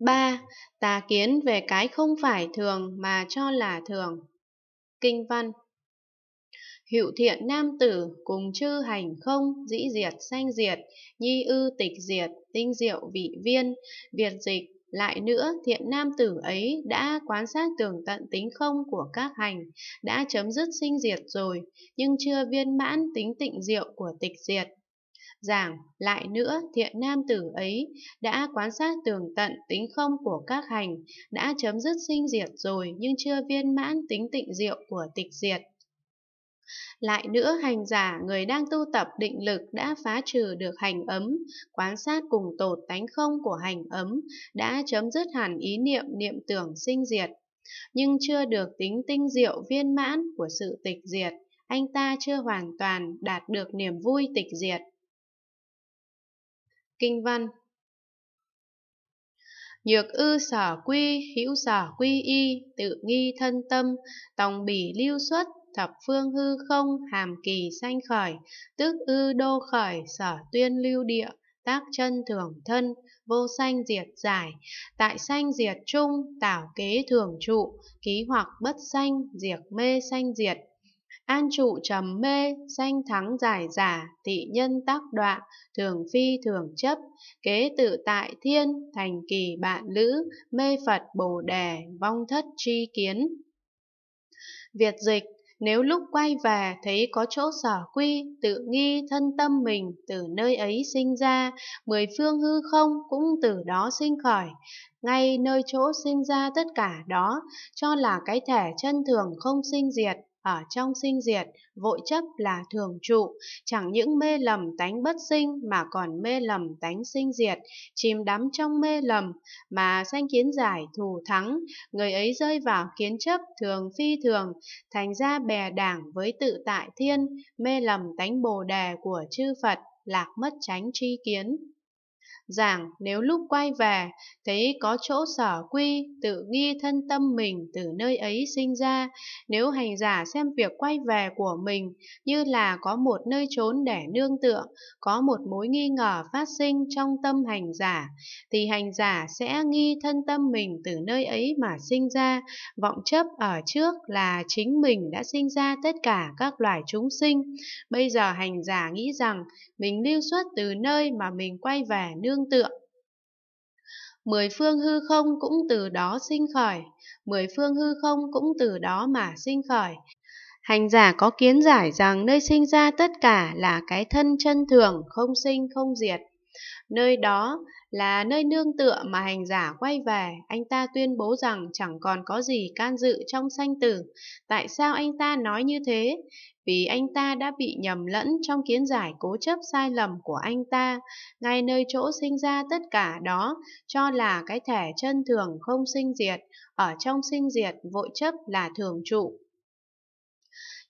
3. Tà kiến về cái không phải thường mà cho là thường. Kinh văn Hữu thiện nam tử cùng chư hành không, dĩ diệt sanh diệt, nhi ư tịch diệt, tinh diệu vị viên, việt dịch. Lại nữa, thiện nam tử ấy đã quan sát tường tận tính không của các hành, đã chấm dứt sinh diệt rồi, nhưng chưa viên mãn tính tịnh diệu của tịch diệt, Giảng lại nữa thiện nam tử ấy đã quan sát tường tận tính không của các hành, đã chấm dứt sinh diệt rồi nhưng chưa viên mãn tính tịnh diệu của tịch diệt. Lại nữa hành giả người đang tu tập định lực đã phá trừ được hành ấm, quan sát cùng tột tánh không của hành ấm, đã chấm dứt hẳn ý niệm niệm tưởng sinh diệt. Nhưng chưa được tính tinh diệu viên mãn của sự tịch diệt, anh ta chưa hoàn toàn đạt được niềm vui tịch diệt. Kinh văn Nhược ư sở quy, hữu sở quy y, tự nghi thân tâm, tòng bỉ lưu xuất, thập phương hư không, hàm kỳ sanh khởi, tức ư đô khởi, sở tuyên lưu địa, tác chân thường thân, vô sanh diệt giải, tại sanh diệt chung tảo kế thường trụ, ký hoặc bất sanh, diệt mê sanh diệt, An trụ trầm mê, danh thắng giải giả, tị nhân tác đoạn, thường phi thường chấp, kế tự tại thiên, thành kỳ bạn lữ, mê Phật bồ đề, vong thất tri kiến. Việt dịch nếu lúc quay về thấy có chỗ sở quy, tự nghi thân tâm mình từ nơi ấy sinh ra, mười phương hư không cũng từ đó sinh khởi, ngay nơi chỗ sinh ra tất cả đó, cho là cái thể chân thường không sinh diệt, ở trong sinh diệt, vội chấp là thường trụ, chẳng những mê lầm tánh bất sinh mà còn mê lầm tánh sinh diệt, chìm đắm trong mê lầm, mà sanh kiến giải thù thắng, người ấy rơi vào kiến chấp thường phi thường, thành ra bè đảng với tự tại thiên, mê lầm tánh bồ đề của chư Phật, lạc mất tránh tri kiến giảng nếu lúc quay về thấy có chỗ sở quy tự nghi thân tâm mình từ nơi ấy sinh ra nếu hành giả xem việc quay về của mình như là có một nơi trốn để nương tựa có một mối nghi ngờ phát sinh trong tâm hành giả thì hành giả sẽ nghi thân tâm mình từ nơi ấy mà sinh ra vọng chấp ở trước là chính mình đã sinh ra tất cả các loài chúng sinh bây giờ hành giả nghĩ rằng mình lưu xuất từ nơi mà mình quay về nương nương tựa. Mười phương hư không cũng từ đó sinh khởi, mười phương hư không cũng từ đó mà sinh khởi. Hành giả có kiến giải rằng nơi sinh ra tất cả là cái thân chân thường, không sinh không diệt. Nơi đó là nơi nương tựa mà hành giả quay về, anh ta tuyên bố rằng chẳng còn có gì can dự trong sanh tử. Tại sao anh ta nói như thế? Vì anh ta đã bị nhầm lẫn trong kiến giải cố chấp sai lầm của anh ta, ngay nơi chỗ sinh ra tất cả đó, cho là cái thể chân thường không sinh diệt, ở trong sinh diệt vội chấp là thường trụ,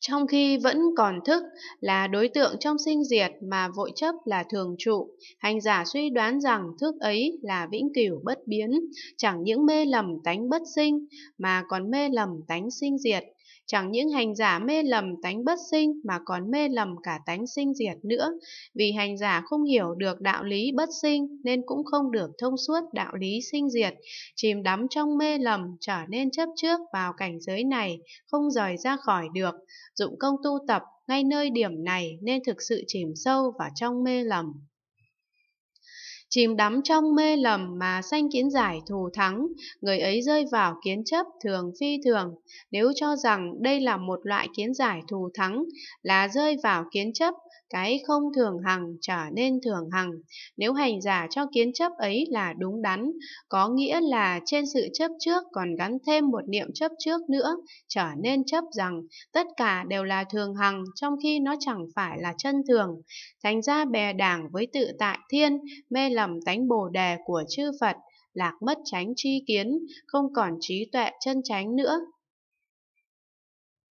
trong khi vẫn còn thức là đối tượng trong sinh diệt mà vội chấp là thường trụ, hành giả suy đoán rằng thức ấy là vĩnh cửu bất biến, chẳng những mê lầm tánh bất sinh mà còn mê lầm tánh sinh diệt, Chẳng những hành giả mê lầm tánh bất sinh mà còn mê lầm cả tánh sinh diệt nữa. Vì hành giả không hiểu được đạo lý bất sinh nên cũng không được thông suốt đạo lý sinh diệt, chìm đắm trong mê lầm trở nên chấp trước vào cảnh giới này, không rời ra khỏi được. Dụng công tu tập ngay nơi điểm này nên thực sự chìm sâu vào trong mê lầm chìm đắm trong mê lầm mà sanh kiến giải thù thắng, người ấy rơi vào kiến chấp thường phi thường. Nếu cho rằng đây là một loại kiến giải thù thắng, là rơi vào kiến chấp, cái không thường hằng trở nên thường hằng. Nếu hành giả cho kiến chấp ấy là đúng đắn, có nghĩa là trên sự chấp trước còn gắn thêm một niệm chấp trước nữa, trở nên chấp rằng tất cả đều là thường hằng trong khi nó chẳng phải là chân thường. Thành ra bè đảng với tự tại thiên, mê lầm tánh bồ đề của chư Phật, lạc mất tránh tri kiến, không còn trí tuệ chân tránh nữa,